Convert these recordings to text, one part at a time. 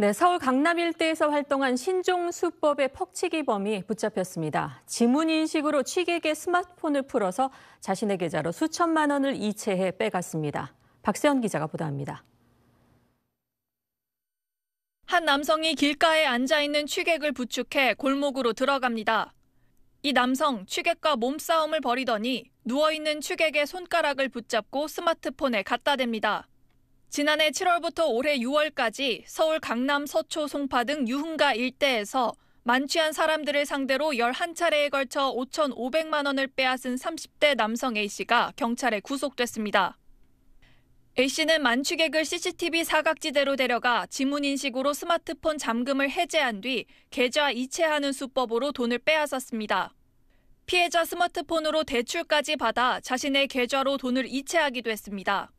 네, 서울 강남 일대에서 활동한 신종 수법의 퍽치기범이 붙잡혔습니다. 지문 인식으로 취객의 스마트폰을 풀어서 자신의 계좌로 수천만 원을 이체해 빼갔습니다. 박세현 기자가 보도합니다. 한 남성이 길가에 앉아 있는 취객을 부축해 골목으로 들어갑니다. 이 남성 취객과 몸싸움을 벌이더니 누워 있는 취객의 손가락을 붙잡고 스마트폰에 갖다 댑니다. 지난해 7월부터 올해 6월까지 서울 강남, 서초, 송파 등 유흥가 일대에서 만취한 사람들을 상대로 11차례에 걸쳐 5,500만 원을 빼앗은 30대 남성 A씨가 경찰에 구속됐습니다. A씨는 만취객을 CCTV 사각지대로 데려가 지문인식으로 스마트폰 잠금을 해제한 뒤 계좌 이체하는 수법으로 돈을 빼앗았습니다. 피해자 스마트폰으로 대출까지 받아 자신의 계좌로 돈을 이체하기도 했습니다.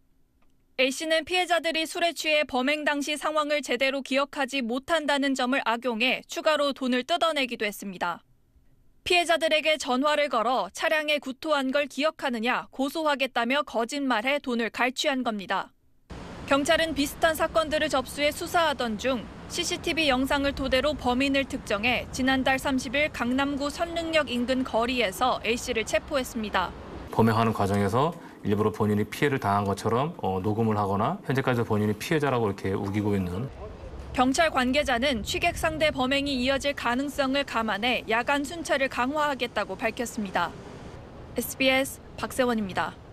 A씨는 피해자들이 술에 취해 범행 당시 상황을 제대로 기억하지 못한다는 점을 악용해 추가로 돈을 뜯어내기도 했습니다. 피해자들에게 전화를 걸어 차량에 구토한 걸 기억하느냐 고소하겠다며 거짓말해 돈을 갈취한 겁니다. 경찰은 비슷한 사건들을 접수해 수사하던 중 CCTV 영상을 토대로 범인을 특정해 지난달 30일 강남구 선릉역 인근 거리에서 A씨를 체포했습니다. 범행하는 과정에서 일부러 본인이 피해를 당한 것처럼 어, 녹음을 하거나 현재까지도 본인이 피해자라고 이렇게 우기고 있는 경찰 관계자는 취객 상대 범행이 이어질 가능성을 감안해 야간 순찰을 강화하겠다고 밝혔습니다. SBS 박세원입니다.